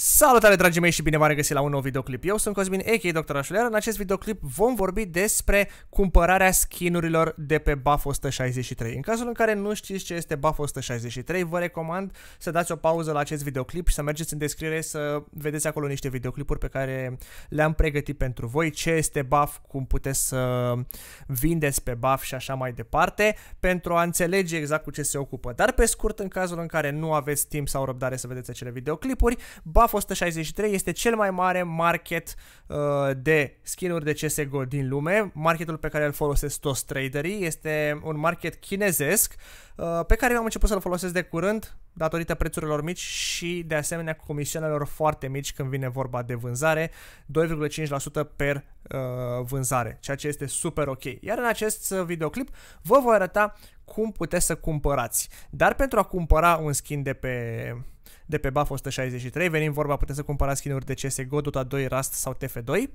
Salutare dragii mei și bine v-am regăsit la un nou videoclip. Eu sunt Cosmin, a.k.a. Dr. Așulear. În acest videoclip vom vorbi despre cumpărarea skinurilor de pe Buff 163. În cazul în care nu știți ce este Buff 163, vă recomand să dați o pauză la acest videoclip și să mergeți în descriere să vedeți acolo niște videoclipuri pe care le-am pregătit pentru voi, ce este Buff, cum puteți să vindeți pe Buff și așa mai departe, pentru a înțelege exact cu ce se ocupă. Dar pe scurt, în cazul în care nu aveți timp sau răbdare să vedeți acele videoclipuri, Buff AF 163 este cel mai mare market uh, de skinuri de CSGO din lume. Marketul pe care îl folosesc toți traderii este un market chinezesc uh, pe care eu am început să-l folosesc de curând datorită prețurilor mici și de asemenea comisionelor foarte mici când vine vorba de vânzare, 2,5% per uh, vânzare, ceea ce este super ok. Iar în acest videoclip vă voi arăta cum puteți să cumpărați. Dar pentru a cumpăra un skin de pe de pe BAF 163, venim vorba, puteți să cumpărați skin-uri de CSGO, Dota 2, Rust sau TF2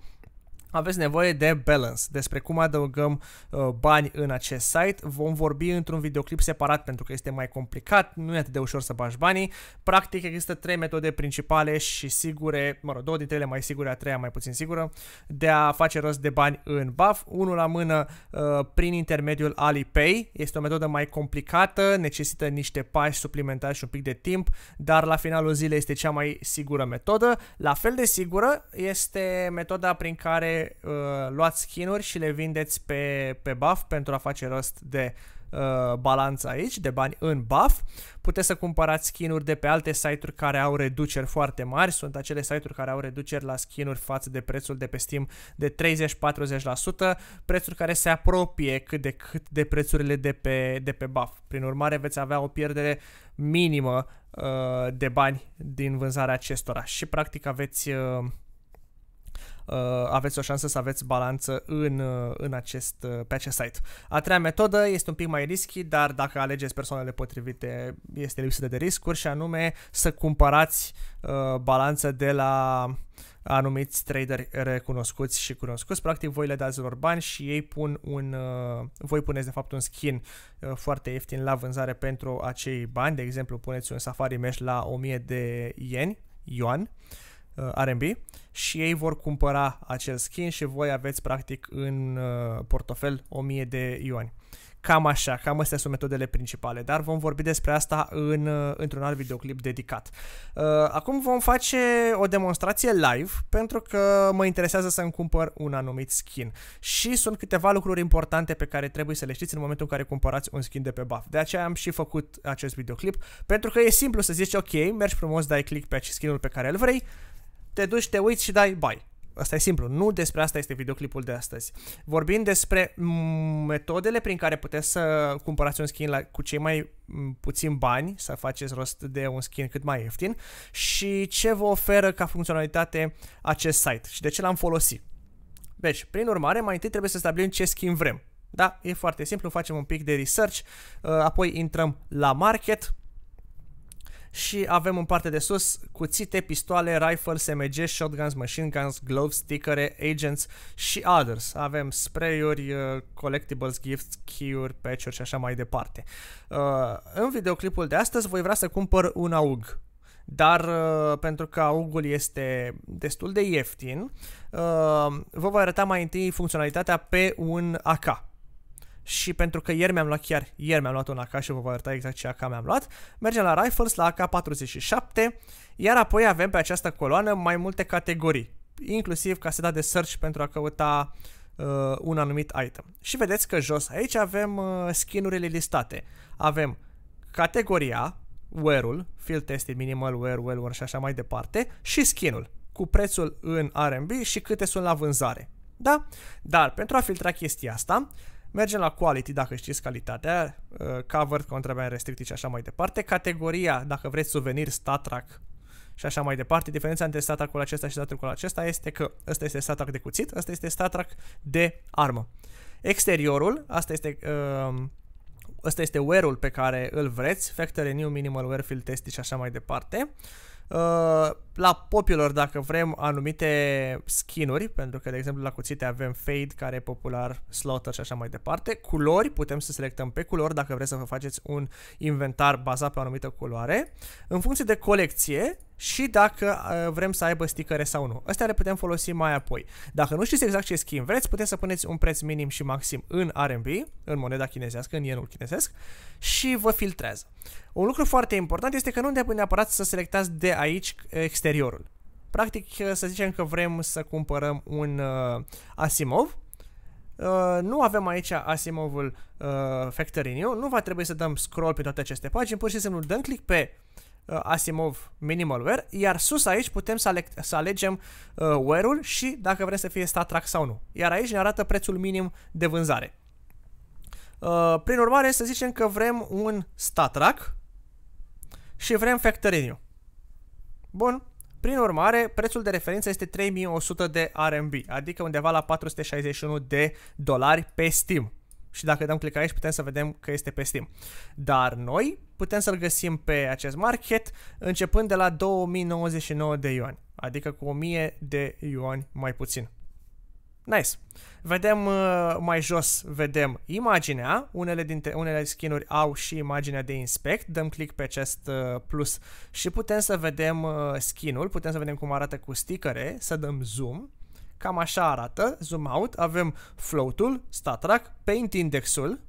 aveți nevoie de balance, despre cum adăugăm uh, bani în acest site. Vom vorbi într-un videoclip separat pentru că este mai complicat, nu e atât de ușor să bagi banii. Practic există trei metode principale și sigure, mă rog, două dintre ele mai sigure, a treia mai puțin sigură, de a face rost de bani în BAF. Unul la mână uh, prin intermediul Alipay, este o metodă mai complicată, necesită niște pași suplimentari și un pic de timp, dar la finalul zilei este cea mai sigură metodă. La fel de sigură este metoda prin care uh, luați skinuri și le vindeți pe, pe buff pentru a face rost de uh, balanță aici, de bani în buff. Puteți să cumpărați skinuri de pe alte site-uri care au reduceri foarte mari. Sunt acele site-uri care au reduceri la skinuri față de prețul de pe Steam de 30-40%, prețuri care se apropie cât de cât de prețurile de pe, de pe buff. Prin urmare, veți avea o pierdere minimă uh, de bani din vânzarea acestora și practic aveți uh, Uh, aveți o șansă să aveți balanță în, uh, în acest, uh, pe acest site. A treia metodă este un pic mai risky, dar dacă alegeți persoanele potrivite este lipsă de riscuri și anume să cumpărați uh, balanță de la anumiți traderi recunoscuți și cunoscuți. Practic, voi le dați lor bani și ei pun un, uh, voi puneți de fapt un skin uh, foarte ieftin la vânzare pentru acei bani. De exemplu, puneți un Safari Mesh la 1000 de ieni, yuan, uh, Uh, R&B și ei vor cumpăra acel skin și voi aveți practic în uh, portofel 1000 de ioni. Cam așa, cam astea sunt metodele principale, dar vom vorbi despre asta în, uh, într-un alt videoclip dedicat. Acum vom face o demonstrație live pentru că mă interesează să-mi cumpăr un anumit skin și sunt câteva lucruri importante pe care trebuie să le știți în momentul în care cumpărați un skin de pe buff. De aceea am și făcut acest videoclip pentru că e simplu să zici ok, mergi frumos, dai click pe skinul pe care îl vrei, te duci, te uiți și dai bye. Asta e simplu, nu despre asta este videoclipul de astăzi. Vorbim despre mm, metodele prin care puteți să cumpărați un skin la, cu cei mai mm, puțin bani, să faceți rost de un skin cât mai ieftin și ce vă oferă ca funcționalitate acest site și de ce l-am folosit. Deci, prin urmare, mai întâi trebuie să stabilim ce skin vrem. Da, e foarte simplu, facem un pic de research, uh, apoi intrăm la market, și avem în partea de sus cuțite, pistoale, rifle, SMG, shotguns, machine guns, gloves, stickere, agents și others. Avem spray-uri, uh, collectibles, gifts, key-uri, patch-uri și așa mai departe. Uh, în videoclipul de astăzi voi vrea să cumpăr un AUG dar uh, pentru că augul este destul de ieftin, vă voi arăta mai întâi funcționalitatea pe un AK și pentru că ieri mi-am luat chiar, ieri mi-am luat un AK și vă voi arăta exact ce AK mi-am luat, mergem la Rifles, la AK-47, iar apoi avem pe această coloană mai multe categorii, inclusiv ca se da de search pentru a căuta uh, un anumit item. Și vedeți că jos aici avem uh, skinurile listate. Avem categoria, wear-ul, field tested, minimal wear, well și așa mai departe, și skinul cu prețul în RMB și câte sunt la vânzare. Da? Dar pentru a filtra chestia asta, Mergem la quality, dacă știți calitatea, uh, cover, contraband restricted și așa mai departe. Categoria, dacă vreți suvenir, statrac și așa mai departe. Diferența între statracul acesta și statracul acesta este că ăsta este statrac de cuțit, ăsta este statrac de armă. Exteriorul, asta este... Uh, ăsta este wear-ul pe care îl vreți, factory new, minimal wear, field test și așa mai departe. Uh, Uh, la popular, dacă vrem, anumite skinuri, pentru că, de exemplu, la cuțite avem Fade, care e popular, Slaughter și așa mai departe. Culori, putem să selectăm pe culori, dacă vreți să vă faceți un inventar bazat pe o anumită culoare. În funcție de colecție, și dacă uh, vrem să aibă sticăre sau nu. Astea le putem folosi mai apoi. Dacă nu știți exact ce schimb vreți, puteți să puneți un preț minim și maxim în RMB, în moneda chinezească, în ienul chinezesc și vă filtrează. Un lucru foarte important este că nu trebuie neapărat să selectați de aici exteriorul. Practic, uh, să zicem că vrem să cumpărăm un uh, Asimov, Uh, nu avem aici Asimovul uh, Factory New, nu va trebui să dăm scroll pe toate aceste pagini, pur și simplu dăm click pe Uh, Asimov Minimalware, iar sus aici putem să, aleg- să alegem uh, wear ul și dacă vrem să fie Star Trek sau nu. Iar aici ne arată prețul minim de vânzare. Uh, prin urmare, să zicem că vrem un stattrak și vrem factorinio. Bun, prin urmare, prețul de referință este 3100 de RMB, adică undeva la 461 de dolari pe Steam și dacă dăm click aici putem să vedem că este pe Steam. Dar noi putem să-l găsim pe acest market începând de la 2099 de ioni, adică cu 1000 de ioni mai puțin. Nice. Vedem uh, mai jos, vedem imaginea, unele dintre unele skinuri au și imaginea de inspect, dăm click pe acest uh, plus și putem să vedem uh, skinul, putem să vedem cum arată cu stickere, să dăm zoom Cam așa arată, zoom out, avem float-ul, statrack, paint indexul,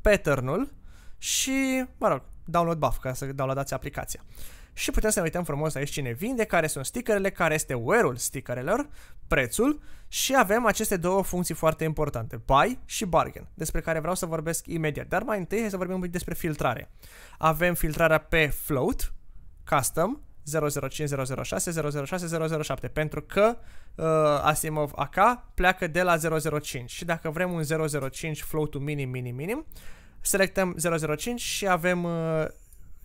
pattern-ul și, mă rog, download buff ca să downloadați aplicația. Și putem să ne uităm frumos aici cine vinde, care sunt stickerele, care este wear-ul stickerelor, prețul și avem aceste două funcții foarte importante, buy și bargain, despre care vreau să vorbesc imediat. Dar mai întâi hai să vorbim un pic despre filtrare. Avem filtrarea pe float, custom, 005, 006, 006, 007, pentru că uh, Asimov AK pleacă de la 005 și dacă vrem un 005 flow to minim, minim, minim, selectăm 005 și avem uh,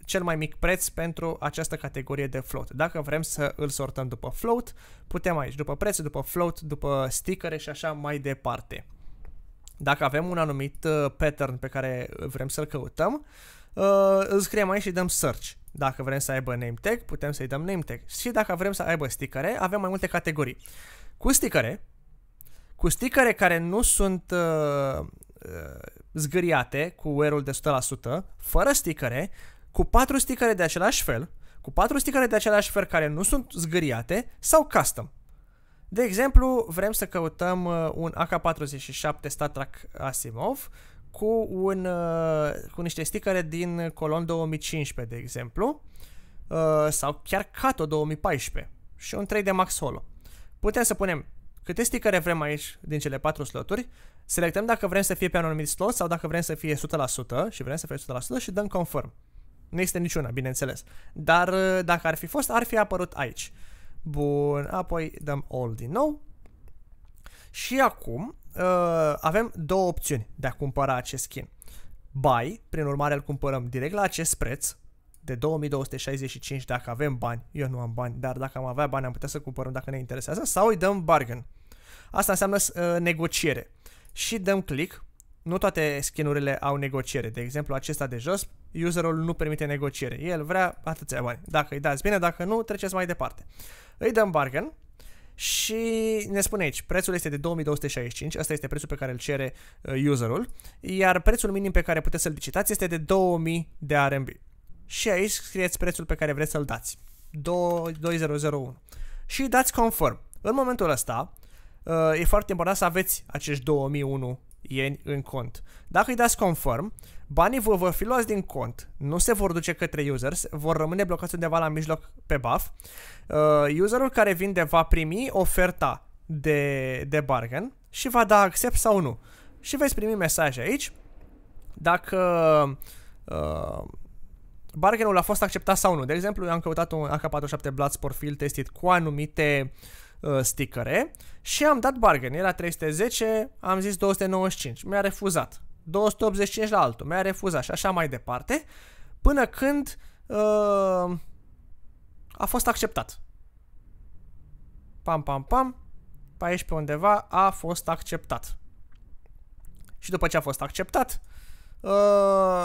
cel mai mic preț pentru această categorie de float. Dacă vrem să îl sortăm după float, putem aici, după preț, după float, după stickere și așa mai departe. Dacă avem un anumit uh, pattern pe care vrem să-l căutăm, uh, îl scriem aici și dăm search. Dacă vrem să aibă name tag, putem să-i dăm name tag. Și dacă vrem să aibă stickere, avem mai multe categorii. Cu stickere, cu stickere care nu sunt uh, uh zgâriate cu wear-ul de 100%, fără stickere, cu patru stickere de același fel, cu patru stickere de același fel care nu sunt zgâriate sau custom. De exemplu, vrem să căutăm uh, un AK-47 Star Trek Asimov cu, un, uh, cu niște sticăre din Colon 2015, de exemplu, uh, sau chiar Cato 2014 și un 3D Max Holo. Putem să punem câte sticăre vrem aici din cele patru sloturi, selectăm dacă vrem să fie pe un anumit slot sau dacă vrem să fie 100% și vrem să fie 100% și dăm confirm. Nu este niciuna, bineînțeles. Dar uh, dacă ar fi fost, ar fi apărut aici. Bun, apoi dăm all din nou. Și acum uh, avem două opțiuni de a cumpăra acest skin. Buy, prin urmare îl cumpărăm direct la acest preț, de 2265 dacă avem bani. Eu nu am bani, dar dacă am avea bani am putea să cumpărăm dacă ne interesează sau îi dăm bargain. Asta înseamnă uh, negociere. Și dăm click. Nu toate skinurile au negociere. De exemplu, acesta de jos, userul nu permite negociere. El vrea atâția bani. Dacă îi dați bine, dacă nu, treceți mai departe. Îi dăm bargain și ne spune aici, prețul este de 2265, asta este prețul pe care îl cere uh, userul, iar prețul minim pe care puteți să-l licitați este de 2000 de RMB. Și aici scrieți prețul pe care vreți să-l dați, 2001. Și dați confirm. În momentul ăsta, uh, e foarte important să aveți acești 2001 ieni în cont. Dacă îi dați conform, banii vă vor fi luați din cont, nu se vor duce către users, vor rămâne blocați undeva la mijloc pe buff. Uh, userul care vinde va primi oferta de, de bargain și va da accept sau nu. Și veți primi mesaje aici dacă uh, bargainul a fost acceptat sau nu. De exemplu, eu am căutat un AK-47 Bloodsport Field Tested cu anumite uh, uh, stickere și am dat bargain. Era 310, am zis 295. Mi-a refuzat. 285 la altul. Mi-a refuzat și așa mai departe. Până când uh, a fost acceptat. Pam, pam, pam. Pe aici pe undeva a fost acceptat. Și după ce a fost acceptat, Uh,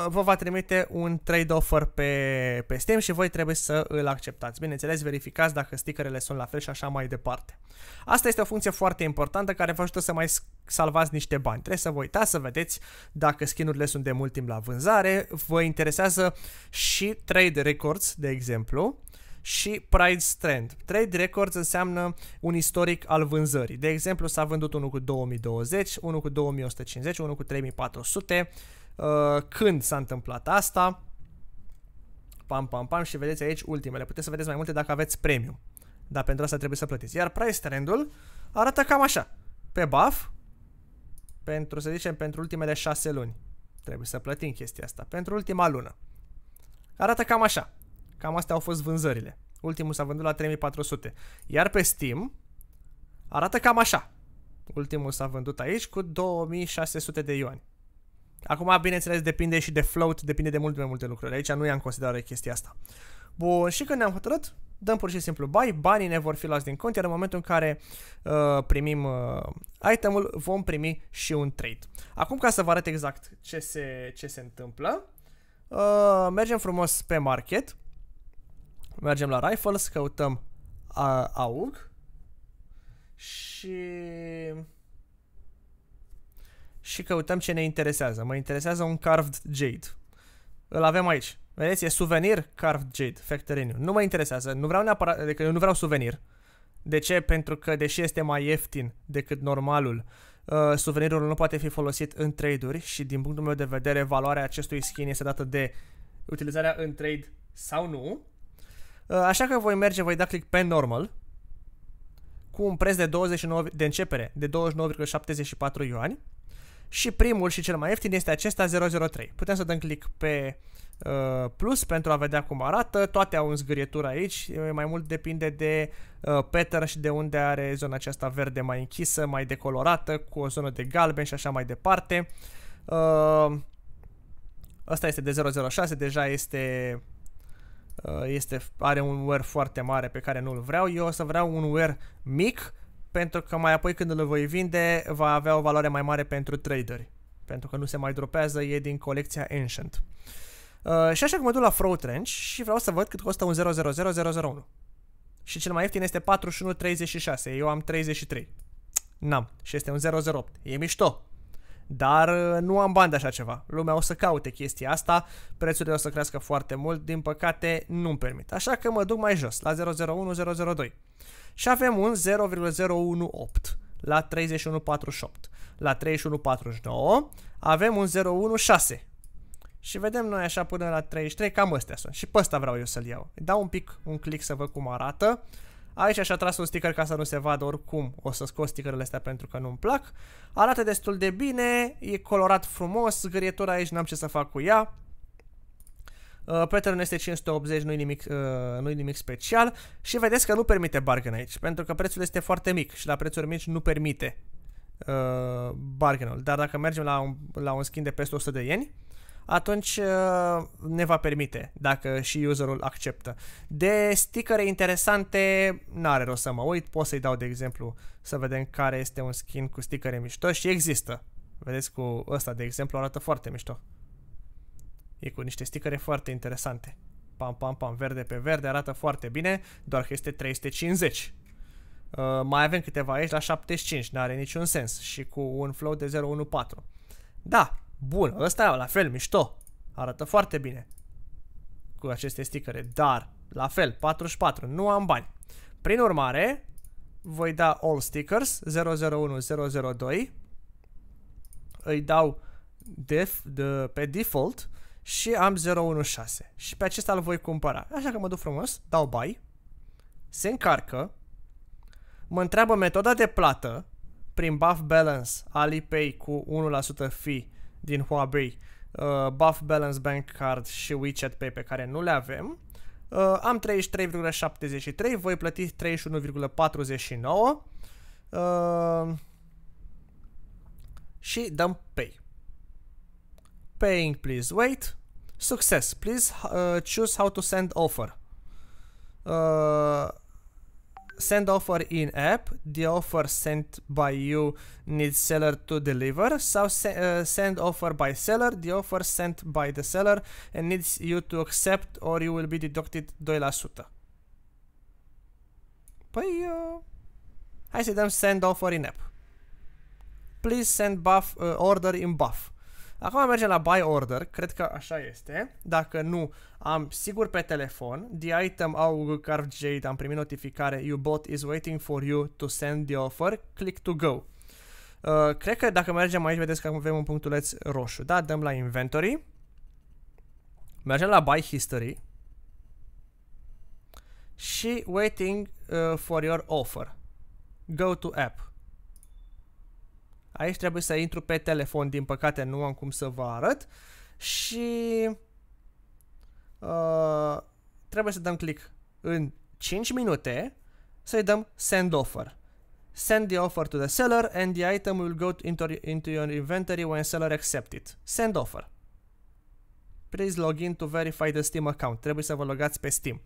vă va trimite un trade offer pe, pe Steam și voi trebuie să îl acceptați. Bineînțeles, verificați dacă stickerele sunt la fel și așa mai departe. Asta este o funcție foarte importantă care vă ajută să mai salvați niște bani. Trebuie să vă uitați să vedeți dacă skinurile sunt de mult timp la vânzare, vă interesează și trade records, de exemplu, și price trend. Trade records înseamnă un istoric al vânzării. De exemplu, s-a vândut unul cu 2020, unul cu 2150, unul cu 3400 Uh, când s-a întâmplat asta. Pam, pam, pam și vedeți aici ultimele. Puteți să vedeți mai multe dacă aveți premium. Dar pentru asta trebuie să plătiți. Iar price trendul arată cam așa. Pe buff, pentru, să zicem, pentru ultimele 6 luni. Trebuie să plătim chestia asta. Pentru ultima lună. Arată cam așa. Cam astea au fost vânzările. Ultimul s-a vândut la 3400. Iar pe Steam arată cam așa. Ultimul s-a vândut aici cu 2600 de ioni. Acum, bineînțeles, depinde și de float, depinde de mult mai multe lucruri. Aici nu i-am considerat chestia asta. Bun, și când ne-am hotărât, dăm pur și simplu buy, banii ne vor fi luați din cont, iar în momentul în care uh, primim uh, itemul, vom primi și un trade. Acum, ca să vă arăt exact ce se, ce se întâmplă, uh, mergem frumos pe market, mergem la rifles, căutăm uh, AUG și și căutăm ce ne interesează. Mă interesează un carved jade. Îl avem aici. Vedeți, e suvenir carved jade, New. Nu mă interesează, nu vreau neapărat, adică eu nu vreau suvenir. De ce? Pentru că deși este mai ieftin decât normalul, uh, suvenirul nu poate fi folosit în trade-uri și din punctul meu de vedere valoarea acestui skin este dată de utilizarea în trade sau nu. Uh, așa că voi merge, voi da click pe normal cu un preț de 29 de începere de 29,74 ioani și primul și cel mai ieftin este acesta 003. Putem să dăm click pe uh, plus pentru a vedea cum arată. Toate au zgârietură aici, mai mult depinde de uh, pattern și de unde are zona aceasta verde mai închisă, mai decolorată, cu o zonă de galben și așa mai departe. Uh, Asta este de 006, deja este, uh, este, are un wear foarte mare pe care nu-l vreau. Eu o să vreau un wear mic pentru că mai apoi când îl voi vinde va avea o valoare mai mare pentru traderi, pentru că nu se mai dropează, e din colecția Ancient. Uh, și așa că mă duc la Fraud Range și vreau să văd cât costă un 000001. Și cel mai ieftin este 4136, eu am 33. N-am. Și este un 008. E mișto dar uh, nu am bani de așa ceva. Lumea o să caute chestia asta, prețurile o să crească foarte mult, din păcate nu-mi permit. Așa că mă duc mai jos, la 0.01002 Și avem un 0,018 la 3148. La 3149 avem un 016. Și vedem noi așa până la 33, cam astea sunt. Și pe ăsta vreau eu să-l iau. Dau un pic un click să văd cum arată. Aici și-a tras un sticker ca să nu se vadă oricum. O să scot stickerele astea pentru că nu-mi plac. Arată destul de bine, e colorat frumos, gărietura aici n-am ce să fac cu ea. Pattern este 580, nu-i nimic, uh, nu nimic special și vedeți că nu permite bargain aici, pentru că prețul este foarte mic și la prețuri mici nu permite uh, bargain-ul. Dar dacă mergem la un, la un skin de peste 100 de ieni, atunci uh, ne va permite dacă și userul acceptă. De stickere interesante, n-are rost să mă uit, pot să-i dau de exemplu să vedem care este un skin cu stickere mișto și există. Vedeți cu ăsta de exemplu arată foarte mișto. E cu niște stickere foarte interesante. Pam, pam, pam, verde pe verde, arată foarte bine, doar că este 350. Uh, mai avem câteva aici la 75, n-are niciun sens și cu un flow de 0.14. Da, Bun, ăsta la fel, mișto. Arată foarte bine cu aceste stickere, dar la fel, 44, nu am bani. Prin urmare, voi da all stickers 001002, îi dau def, de, pe default și am 016 și pe acesta îl voi cumpăra. Așa că mă duc frumos, dau buy, se încarcă, mă întreabă metoda de plată prin buff balance, Alipay cu 1% fee din Huawei, uh, Buff Balance Bank Card și WeChat Pay pe care nu le avem. Uh, am 33,73, voi plăti 31,49 uh, și dăm Pay. Paying please wait. Success, please uh, choose how to send offer. Uh, send offer in app, the offer sent by you needs seller to deliver, sau se uh, send offer by seller, the offer sent by the seller and needs you to accept or you will be deducted 2%. Păi, uh, hai să dăm send offer in app. Please send buff, uh, order in buff. Acum mergem la buy order, cred că așa este. Dacă nu, am sigur pe telefon. The item au Carve Jade, am primit notificare. You bot is waiting for you to send the offer. Click to go. Uh, cred că dacă mergem aici, vedeți că avem un punctuleț roșu. Da, dăm la inventory. Mergem la buy history. Și waiting uh, for your offer. Go to app. Aici trebuie să intru pe telefon, din păcate nu am cum să vă arăt. Și uh, trebuie să dăm click în 5 minute să-i dăm send offer. Send the offer to the seller and the item will go into, into your inventory when seller accept it. Send offer. Please log in to verify the Steam account. Trebuie să vă logați pe Steam.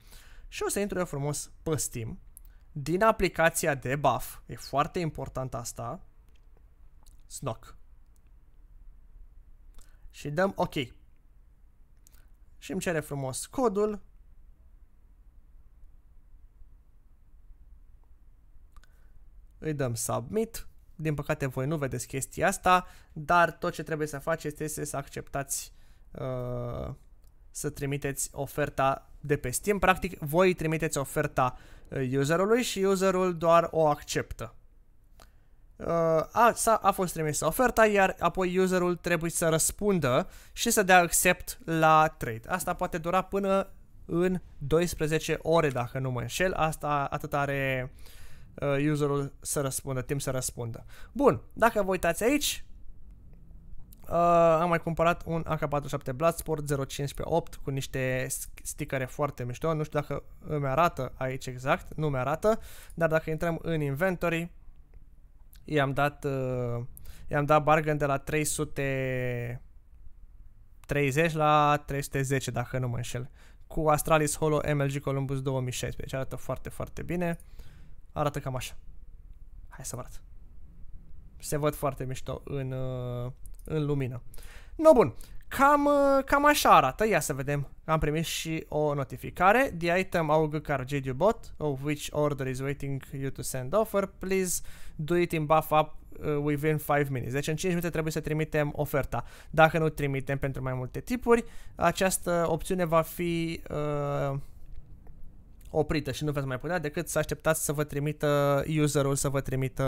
Și o să intru eu frumos pe Steam din aplicația de buff. E foarte important asta snoc. Și dăm OK. Și îmi cere frumos codul. Îi dăm submit. Din păcate voi nu vedeți chestia asta, dar tot ce trebuie să faceți este să acceptați uh, să trimiteți oferta de pe Steam. Practic, voi trimiteți oferta uh, userului și userul doar o acceptă. Uh, a, a, a fost trimisă oferta, iar apoi userul trebuie să răspundă și să dea accept la trade. Asta poate dura până în 12 ore, dacă nu mă înșel. Asta atât are uh, userul să răspundă, timp să răspundă. Bun, dacă vă uitați aici, uh, am mai cumpărat un AK-47 Bloodsport 0158 cu niște sticăre foarte mișto. Nu știu dacă îmi arată aici exact, nu mi arată, dar dacă intrăm în inventory, I-am dat, uh, i-am dat bargain de la 300, 30 la 310, dacă nu mă înșel. Cu Astralis Holo MLG Columbus 2016. Arată foarte, foarte bine. Arată cam așa. Hai să vă arăt. Se văd foarte mișto în, uh, în lumină. No, bun. Cam, uh, cam așa arată, ia să vedem. Am primit și o notificare. The item AUG Cargidio bot, of which order is waiting you to send offer, please do it in buff up uh, within 5 minutes. Deci în 5 minute trebuie să trimitem oferta. Dacă nu trimitem pentru mai multe tipuri, această opțiune va fi uh, oprită și nu veți mai putea decât să așteptați să vă trimită uh, userul, să vă trimită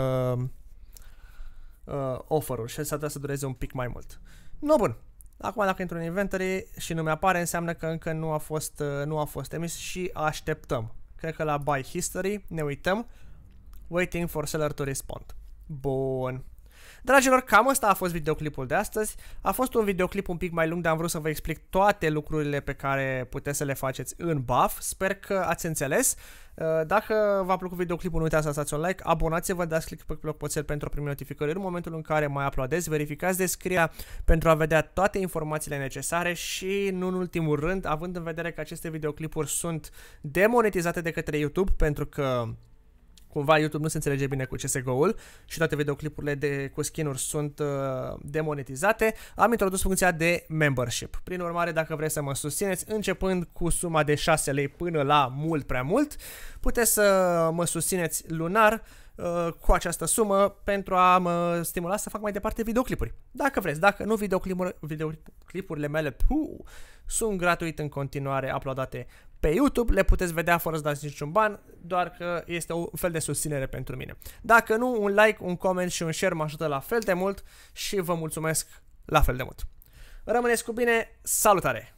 uh, offerul și să ar să dureze un pic mai mult. No, bun. Acum dacă intru în inventory și nu mi-apare, înseamnă că încă nu a fost, uh, nu a fost emis și așteptăm. Cred că la buy history ne uităm. Waiting for seller to respond. Bun. Dragilor, cam asta a fost videoclipul de astăzi. A fost un videoclip un pic mai lung, dar am vrut să vă explic toate lucrurile pe care puteți să le faceți în buff. Sper că ați înțeles. Uh, dacă v-a plăcut videoclipul, nu uitați să lăsați un like, abonați-vă, dați click pe clopoțel pentru a primi notificări în momentul în care mai aplaudez, verificați descrierea pentru a vedea toate informațiile necesare și, nu în ultimul rând, având în vedere că aceste videoclipuri sunt demonetizate de către YouTube pentru că cumva YouTube nu se înțelege bine cu CSGO-ul și toate videoclipurile de, cu skin-uri sunt uh, demonetizate, am introdus funcția de membership. Prin urmare, dacă vreți să mă susțineți, începând cu suma de 6 lei până la mult prea mult, puteți să mă susțineți lunar uh, cu această sumă pentru a mă stimula să fac mai departe videoclipuri. Dacă vreți, dacă nu, videoclipurile mele puu, sunt gratuit în continuare aplaudate pe YouTube, le puteți vedea fără să dați niciun ban, doar că este un fel de susținere pentru mine. Dacă nu, un like, un comment și un share mă ajută la fel de mult și vă mulțumesc la fel de mult. Rămâneți cu bine, salutare!